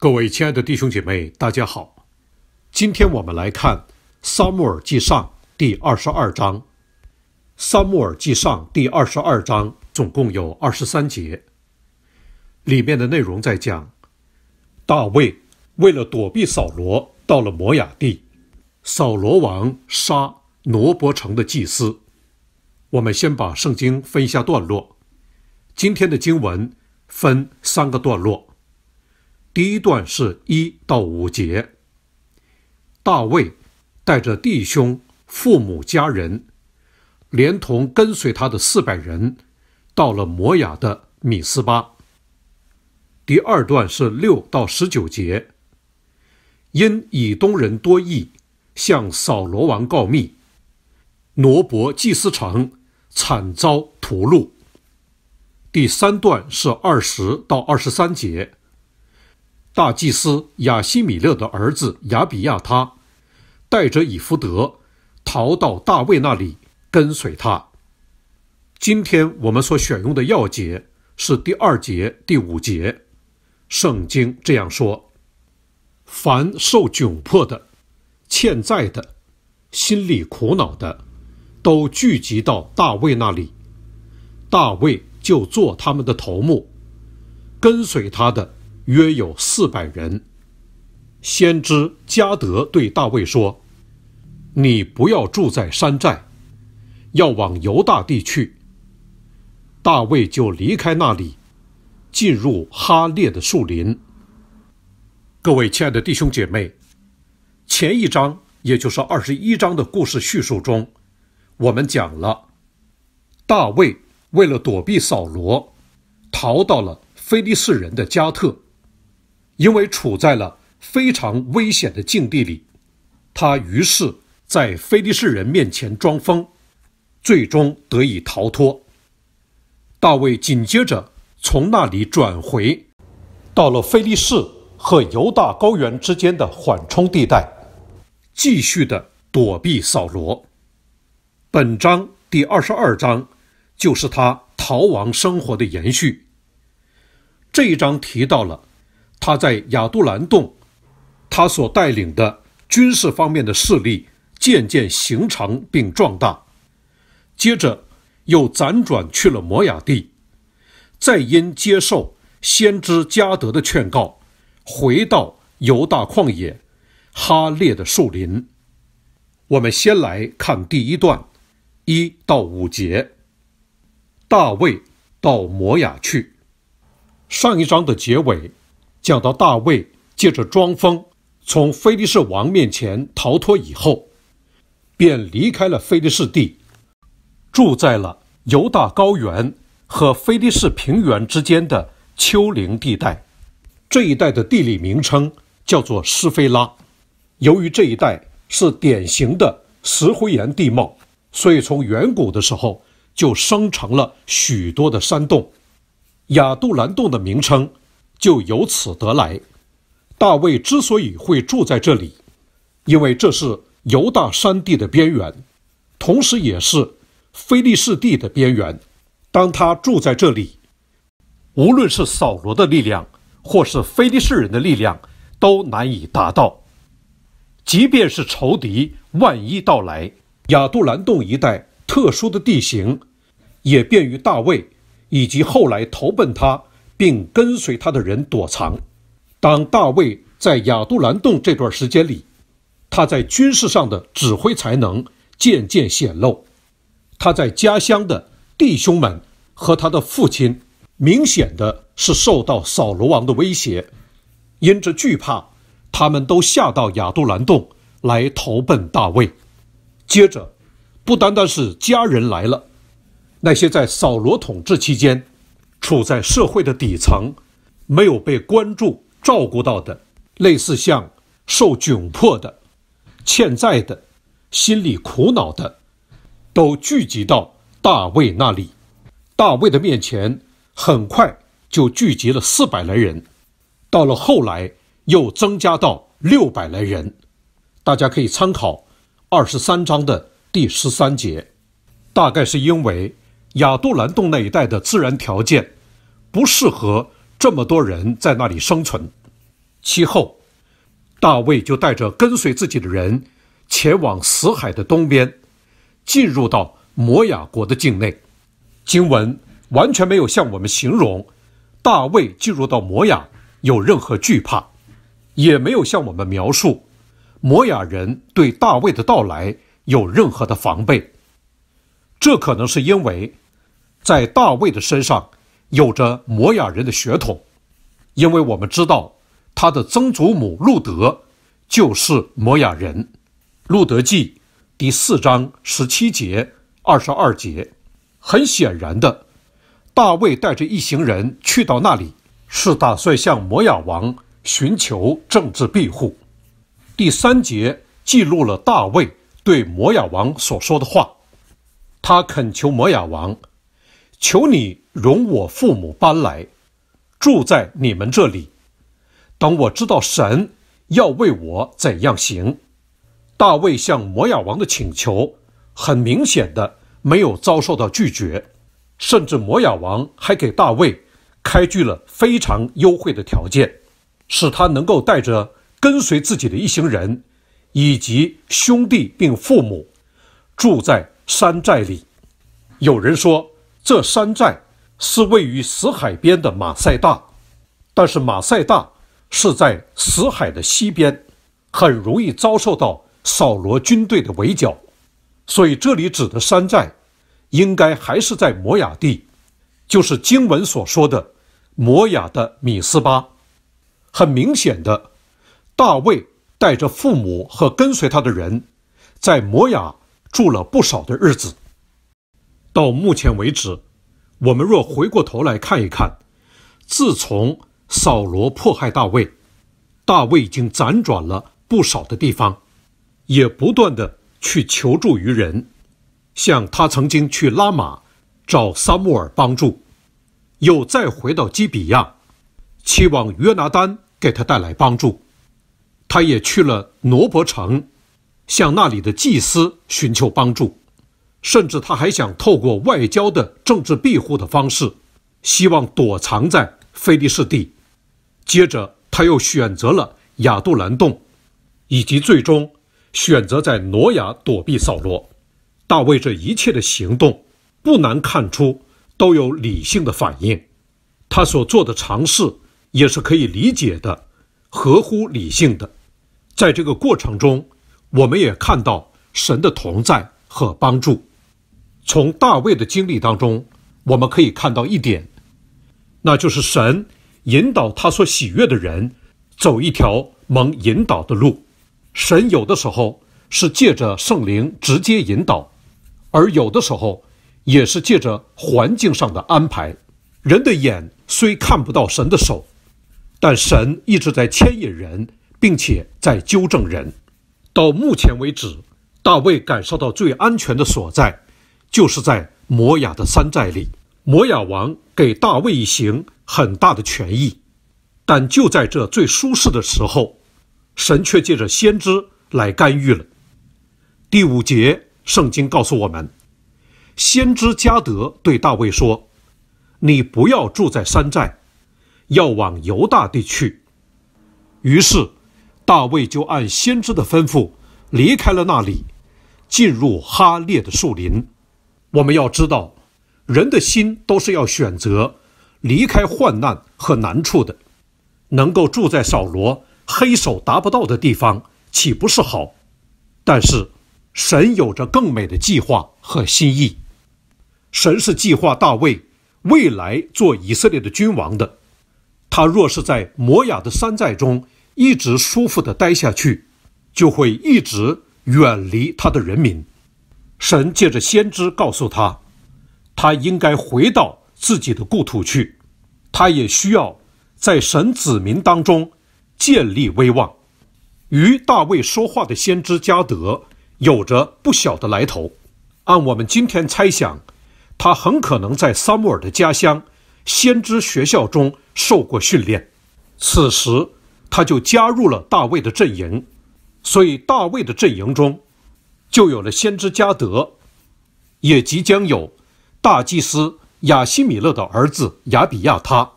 各位亲爱的弟兄姐妹，大家好！今天我们来看《撒母耳记上》第二十二章。《撒母耳记上》第二十二章总共有二十三节，里面的内容在讲大卫为了躲避扫罗，到了摩雅地。扫罗王杀挪伯城的祭司。我们先把圣经分一下段落。今天的经文分三个段落。第一段是一到五节，大卫带着弟兄、父母、家人，连同跟随他的四百人，到了摩雅的米斯巴。第二段是六到十九节，因以东人多义，向扫罗王告密，挪伯祭司城惨遭屠戮。第三段是二十到二十三节。大祭司亚希米勒的儿子亚比亚他，带着以弗德逃到大卫那里，跟随他。今天我们所选用的要节是第二节第五节。圣经这样说：凡受窘迫的、欠债的、心里苦恼的，都聚集到大卫那里，大卫就做他们的头目，跟随他的。约有四百人。先知加德对大卫说：“你不要住在山寨，要往犹大地去。”大卫就离开那里，进入哈列的树林。各位亲爱的弟兄姐妹，前一章，也就是二十一章的故事叙述中，我们讲了大卫为了躲避扫罗，逃到了非利士人的加特。因为处在了非常危险的境地里，他于是在非利士人面前装疯，最终得以逃脱。大卫紧接着从那里转回，到了非利士和犹大高原之间的缓冲地带，继续的躲避扫罗。本章第二十二章就是他逃亡生活的延续。这一章提到了。他在亚杜兰洞，他所带领的军事方面的势力渐渐形成并壮大，接着又辗转去了摩崖地，再因接受先知加德的劝告，回到犹大旷野哈列的树林。我们先来看第一段，一到五节，大卫到摩崖去。上一章的结尾。讲到大卫借着装疯从菲利士王面前逃脱以后，便离开了菲利士地，住在了犹大高原和菲利士平原之间的丘陵地带。这一带的地理名称叫做施菲拉。由于这一带是典型的石灰岩地貌，所以从远古的时候就生成了许多的山洞。亚杜兰洞的名称。就由此得来。大卫之所以会住在这里，因为这是犹大山地的边缘，同时也是菲利士地的边缘。当他住在这里，无论是扫罗的力量，或是菲利士人的力量，都难以达到。即便是仇敌万一到来，亚杜兰洞一带特殊的地形，也便于大卫以及后来投奔他。并跟随他的人躲藏。当大卫在亚杜兰洞这段时间里，他在军事上的指挥才能渐渐显露。他在家乡的弟兄们和他的父亲，明显的是受到扫罗王的威胁，因着惧怕，他们都下到亚杜兰洞来投奔大卫。接着，不单单是家人来了，那些在扫罗统治期间。处在社会的底层，没有被关注照顾到的，类似像受窘迫的、欠债的、心里苦恼的，都聚集到大卫那里。大卫的面前很快就聚集了四百来人，到了后来又增加到六百来人。大家可以参考二十三章的第十三节，大概是因为亚杜兰洞那一带的自然条件。不适合这么多人在那里生存。其后，大卫就带着跟随自己的人，前往死海的东边，进入到摩押国的境内。经文完全没有向我们形容大卫进入到摩押有任何惧怕，也没有向我们描述摩押人对大卫的到来有任何的防备。这可能是因为在大卫的身上。有着摩雅人的血统，因为我们知道他的曾祖母路德就是摩雅人，《路德记》第四章十七节二十二节。很显然的，大卫带着一行人去到那里，是打算向摩雅王寻求政治庇护。第三节记录了大卫对摩雅王所说的话，他恳求摩雅王，求你。容我父母搬来，住在你们这里。等我知道神要为我怎样行。大卫向摩亚王的请求，很明显的没有遭受到拒绝，甚至摩亚王还给大卫开具了非常优惠的条件，使他能够带着跟随自己的一行人，以及兄弟并父母，住在山寨里。有人说这山寨。是位于死海边的马赛大，但是马赛大是在死海的西边，很容易遭受到扫罗军队的围剿，所以这里指的山寨，应该还是在摩雅地，就是经文所说的摩雅的米斯巴。很明显的，大卫带着父母和跟随他的人，在摩雅住了不少的日子。到目前为止。我们若回过头来看一看，自从扫罗迫害大卫，大卫已经辗转了不少的地方，也不断的去求助于人，向他曾经去拉玛找撒穆尔帮助，又再回到基比亚，期望约拿丹给他带来帮助，他也去了挪伯城，向那里的祭司寻求帮助。甚至他还想透过外交的政治庇护的方式，希望躲藏在菲利士地。接着，他又选择了亚杜兰洞，以及最终选择在挪亚躲避扫罗、大卫。这一切的行动，不难看出都有理性的反应。他所做的尝试也是可以理解的，合乎理性的。在这个过程中，我们也看到神的同在和帮助。从大卫的经历当中，我们可以看到一点，那就是神引导他所喜悦的人走一条蒙引导的路。神有的时候是借着圣灵直接引导，而有的时候也是借着环境上的安排。人的眼虽看不到神的手，但神一直在牵引人，并且在纠正人。到目前为止，大卫感受到最安全的所在。就是在摩押的山寨里，摩押王给大卫一行很大的权益，但就在这最舒适的时候，神却借着先知来干预了。第五节，圣经告诉我们，先知加德对大卫说：“你不要住在山寨，要往犹大地去。”于是，大卫就按先知的吩咐离开了那里，进入哈列的树林。我们要知道，人的心都是要选择离开患难和难处的，能够住在扫罗黑手达不到的地方，岂不是好？但是，神有着更美的计划和心意。神是计划大卫未来做以色列的君王的。他若是在摩雅的山寨中一直舒服地待下去，就会一直远离他的人民。神借着先知告诉他，他应该回到自己的故土去。他也需要在神子民当中建立威望。与大卫说话的先知加德有着不小的来头。按我们今天猜想，他很可能在萨穆尔的家乡先知学校中受过训练。此时，他就加入了大卫的阵营。所以，大卫的阵营中。就有了先知加德，也即将有大祭司亚西米勒的儿子亚比亚他。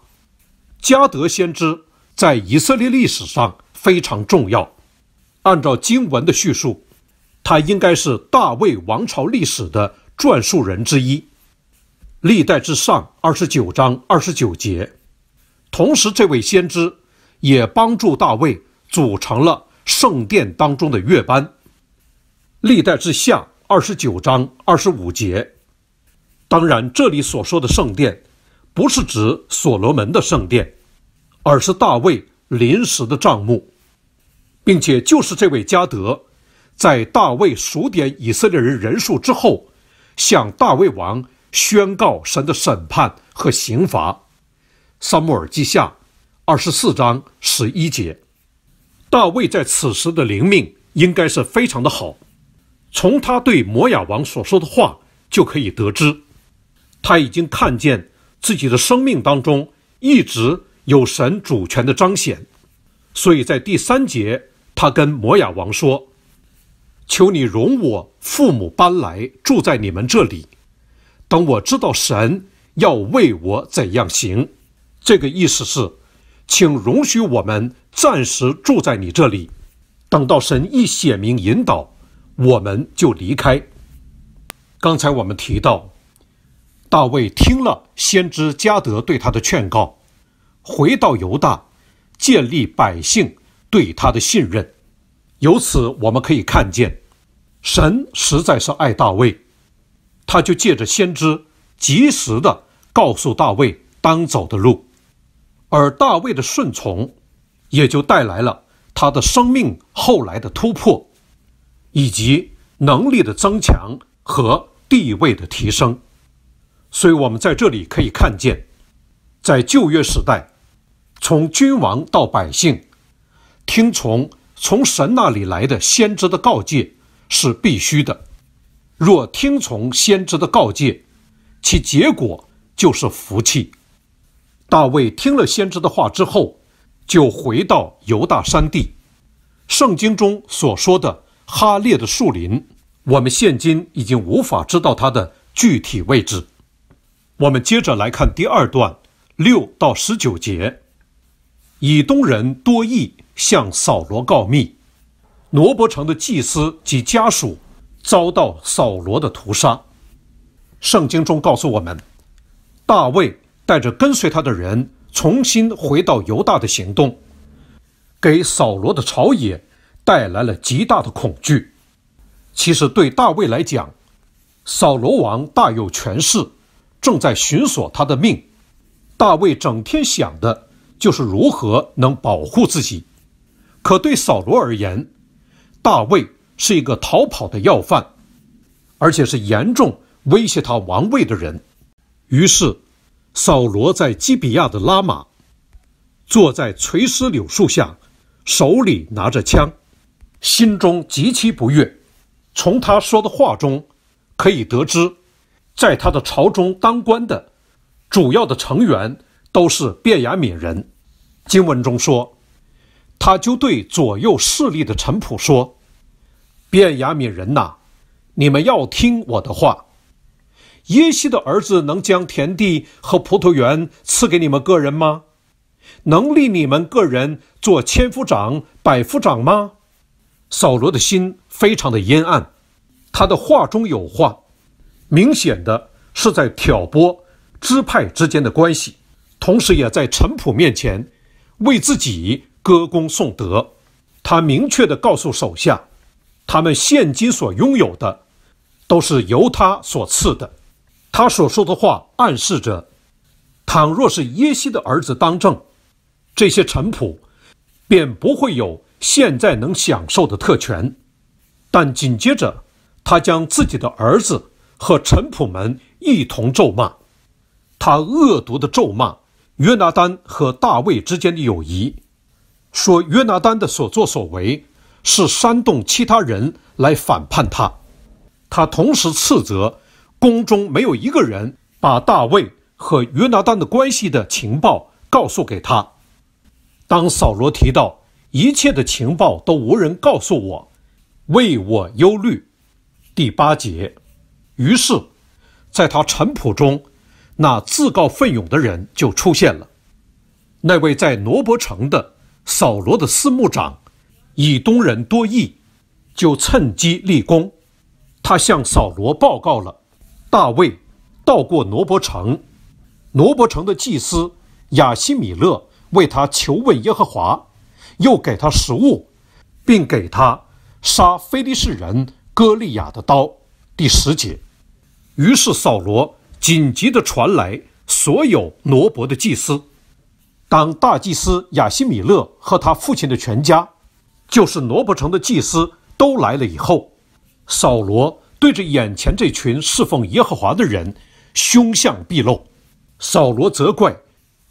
加德先知在以色列历史上非常重要。按照经文的叙述，他应该是大卫王朝历史的撰述人之一。历代之上二十九章二十九节。同时，这位先知也帮助大卫组成了圣殿当中的乐班。历代志下二十九章二十五节，当然，这里所说的圣殿，不是指所罗门的圣殿，而是大卫临时的帐幕，并且就是这位加德，在大卫数点以色列人人数之后，向大卫王宣告神的审判和刑罚。萨穆尔记下二十四章十一节，大卫在此时的灵命应该是非常的好。从他对摩亚王所说的话就可以得知，他已经看见自己的生命当中一直有神主权的彰显，所以在第三节，他跟摩亚王说：“求你容我父母搬来住在你们这里，等我知道神要为我怎样行。”这个意思是，请容许我们暂时住在你这里，等到神一显明引导。我们就离开。刚才我们提到，大卫听了先知加德对他的劝告，回到犹大，建立百姓对他的信任。由此我们可以看见，神实在是爱大卫，他就借着先知及时的告诉大卫当走的路，而大卫的顺从，也就带来了他的生命后来的突破。以及能力的增强和地位的提升，所以，我们在这里可以看见，在旧约时代，从君王到百姓，听从从神那里来的先知的告诫是必须的。若听从先知的告诫，其结果就是福气。大卫听了先知的话之后，就回到犹大山地。圣经中所说的。哈列的树林，我们现今已经无法知道它的具体位置。我们接着来看第二段六到十九节，以东人多益向扫罗告密，罗伯城的祭司及家属遭到扫罗的屠杀。圣经中告诉我们，大卫带着跟随他的人重新回到犹大的行动，给扫罗的朝野。带来了极大的恐惧。其实对大卫来讲，扫罗王大有权势，正在寻索他的命。大卫整天想的就是如何能保护自己。可对扫罗而言，大卫是一个逃跑的要犯，而且是严重威胁他王位的人。于是，扫罗在基比亚的拉玛，坐在垂丝柳树下，手里拿着枪。心中极其不悦，从他说的话中可以得知，在他的朝中当官的主要的成员都是卞雅敏人。经文中说，他就对左右势力的臣仆说：“卞雅敏人呐，你们要听我的话。耶西的儿子能将田地和葡萄园赐给你们个人吗？能立你们个人做千夫长、百夫长吗？”扫罗的心非常的阴暗，他的话中有话，明显的是在挑拨支派之间的关系，同时也在陈普面前为自己歌功颂德。他明确的告诉手下，他们现今所拥有的，都是由他所赐的。他所说的话暗示着，倘若是耶西的儿子当政，这些陈普便不会有。现在能享受的特权，但紧接着，他将自己的儿子和臣仆们一同咒骂，他恶毒的咒骂约拿丹和大卫之间的友谊，说约拿丹的所作所为是煽动其他人来反叛他。他同时斥责宫中没有一个人把大卫和约拿丹的关系的情报告诉给他。当扫罗提到。一切的情报都无人告诉我，为我忧虑。第八节，于是，在他臣仆中，那自告奋勇的人就出现了。那位在罗伯城的扫罗的司牧长，以东人多义，就趁机立功。他向扫罗报告了大卫到过罗伯城，罗伯城的祭司亚希米勒为他求问耶和华。又给他食物，并给他杀非利士人歌利亚的刀。第十节。于是扫罗紧急地传来所有挪伯的祭司。当大祭司雅西米勒和他父亲的全家，就是挪伯城的祭司都来了以后，扫罗对着眼前这群侍奉耶和华的人，凶相毕露。扫罗责怪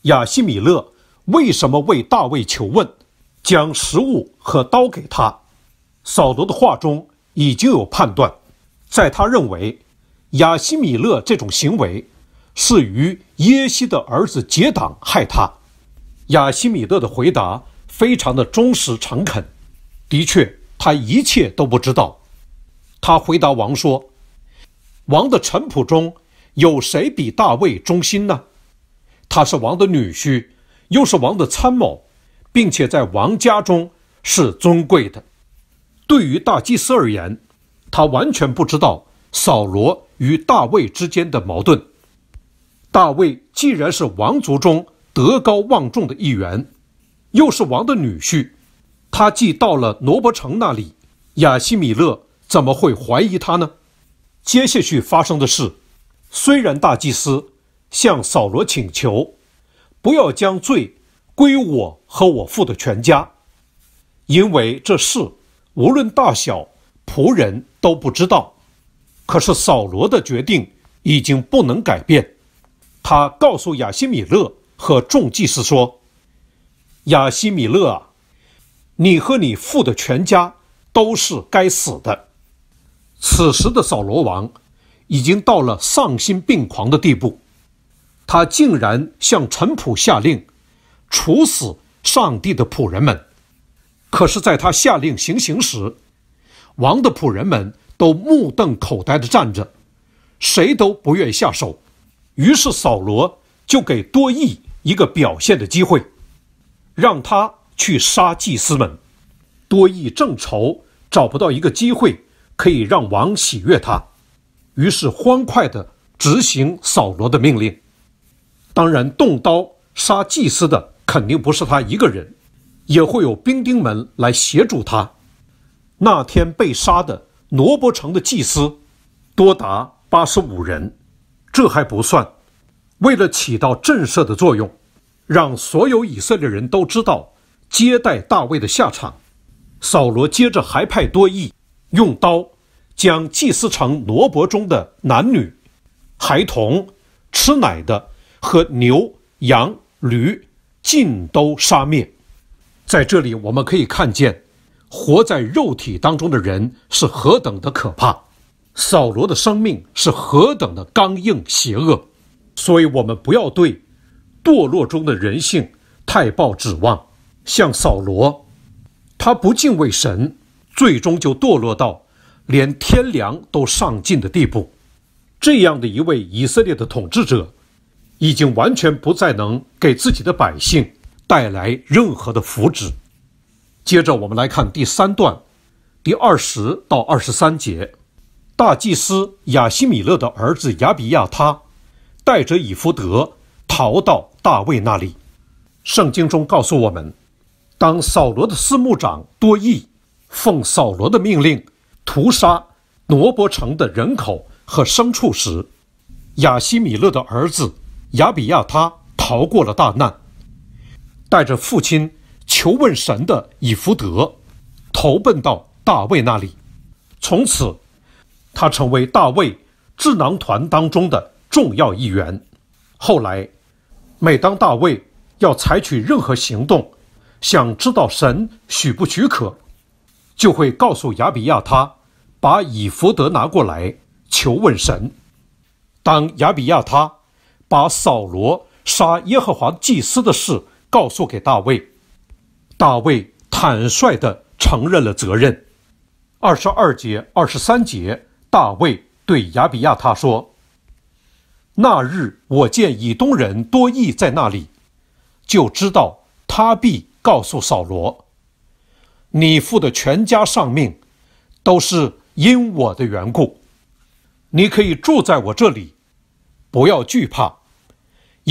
雅西米勒为什么为大卫求问。将食物和刀给他。扫罗的话中已经有判断，在他认为，亚西米勒这种行为是与耶西的儿子结党害他。亚西米勒的回答非常的忠实诚恳。的确，他一切都不知道。他回答王说：“王的臣仆中有谁比大卫忠心呢？他是王的女婿，又是王的参谋。”并且在王家中是尊贵的。对于大祭司而言，他完全不知道扫罗与大卫之间的矛盾。大卫既然是王族中德高望重的一员，又是王的女婿，他既到了罗伯城那里，雅希米勒怎么会怀疑他呢？接下去发生的事，虽然大祭司向扫罗请求，不要将罪。归我和我父的全家，因为这事无论大小，仆人都不知道。可是扫罗的决定已经不能改变。他告诉亚西米勒和众祭司说：“亚西米勒啊，你和你父的全家都是该死的。”此时的扫罗王已经到了丧心病狂的地步，他竟然向陈普下令。处死上帝的仆人们，可是，在他下令行刑时，王的仆人们都目瞪口呆的站着，谁都不愿下手。于是扫罗就给多益一个表现的机会，让他去杀祭司们。多益正愁找不到一个机会可以让王喜悦他，于是欢快的执行扫罗的命令。当然，动刀杀祭司的。肯定不是他一个人，也会有兵丁们来协助他。那天被杀的罗伯城的祭司多达八十五人，这还不算。为了起到震慑的作用，让所有以色列人都知道接待大卫的下场，扫罗接着还派多义用刀将祭司城罗伯中的男女、孩童、吃奶的和牛、羊、驴。尽都杀灭，在这里我们可以看见，活在肉体当中的人是何等的可怕，扫罗的生命是何等的刚硬邪恶，所以，我们不要对堕落中的人性太抱指望。像扫罗，他不敬畏神，最终就堕落到连天良都上进的地步。这样的一位以色列的统治者。已经完全不再能给自己的百姓带来任何的福祉。接着，我们来看第三段，第二十到二十三节。大祭司亚西米勒的儿子亚比亚他带着以弗德逃到大卫那里。圣经中告诉我们，当扫罗的司牧长多益奉扫罗的命令屠杀挪伯城的人口和牲畜时，亚西米勒的儿子。亚比亚他逃过了大难，带着父亲求问神的以弗德，投奔到大卫那里。从此，他成为大卫智囊团当中的重要一员。后来，每当大卫要采取任何行动，想知道神许不许可，就会告诉亚比亚他，把以弗德拿过来求问神。当亚比亚他。把扫罗杀耶和华祭司的事告诉给大卫，大卫坦率的承认了责任。二十二节、二十三节，大卫对亚比亚他说：“那日我见以东人多益在那里，就知道他必告诉扫罗，你父的全家丧命，都是因我的缘故。你可以住在我这里，不要惧怕。”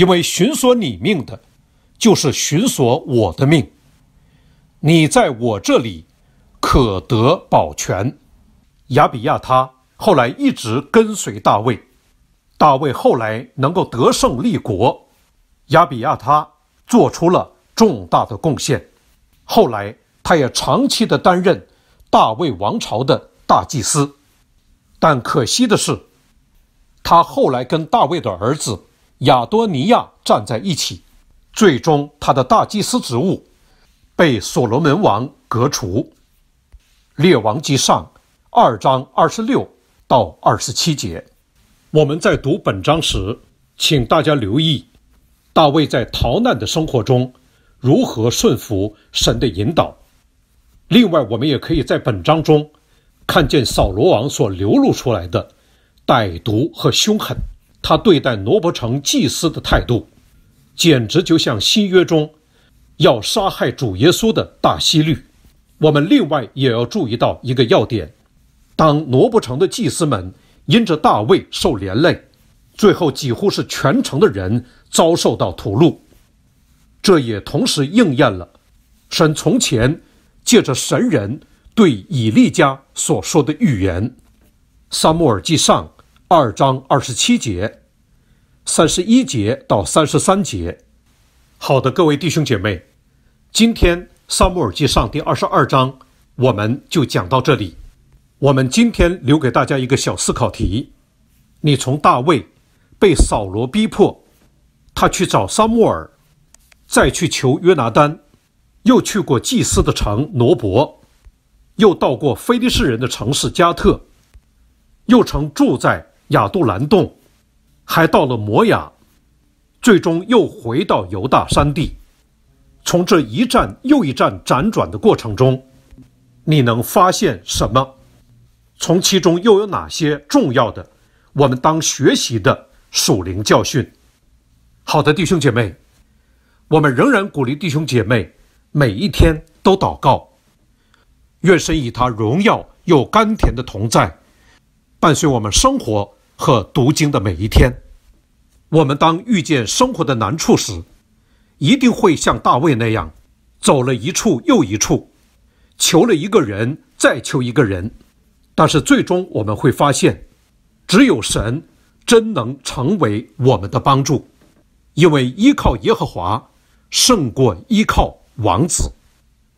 因为寻索你命的，就是寻索我的命。你在我这里可得保全。亚比亚他后来一直跟随大卫，大卫后来能够得胜立国，亚比亚他做出了重大的贡献。后来他也长期的担任大卫王朝的大祭司，但可惜的是，他后来跟大卫的儿子。亚多尼亚站在一起，最终他的大祭司职务被所罗门王革除。列王记上二章二十六到二十七节，我们在读本章时，请大家留意大卫在逃难的生活中如何顺服神的引导。另外，我们也可以在本章中看见扫罗王所流露出来的歹毒和凶狠。他对待罗伯城祭司的态度，简直就像新约中要杀害主耶稣的大希律。我们另外也要注意到一个要点：当罗伯城的祭司们因着大卫受连累，最后几乎是全城的人遭受到屠戮，这也同时应验了神从前借着神人对以利家所说的预言，《撒母耳记上》。二章二十七节、三十一节到三十三节，好的，各位弟兄姐妹，今天《萨母尔记上》第二十二章，我们就讲到这里。我们今天留给大家一个小思考题：你从大卫被扫罗逼迫，他去找萨母尔，再去求约拿丹，又去过祭司的城挪伯，又到过非利士人的城市加特，又曾住在。亚杜兰洞，还到了摩押，最终又回到犹大山地。从这一站又一站辗转的过程中，你能发现什么？从其中又有哪些重要的我们当学习的属灵教训？好的，弟兄姐妹，我们仍然鼓励弟兄姐妹每一天都祷告，愿神与他荣耀又甘甜的同在，伴随我们生活。和读经的每一天，我们当遇见生活的难处时，一定会像大卫那样，走了一处又一处，求了一个人再求一个人。但是最终我们会发现，只有神真能成为我们的帮助，因为依靠耶和华胜过依靠王子。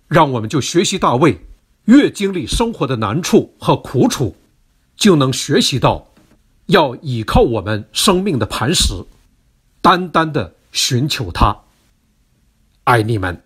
让我们就学习大卫，越经历生活的难处和苦楚，就能学习到。要倚靠我们生命的磐石，单单的寻求他。爱你们。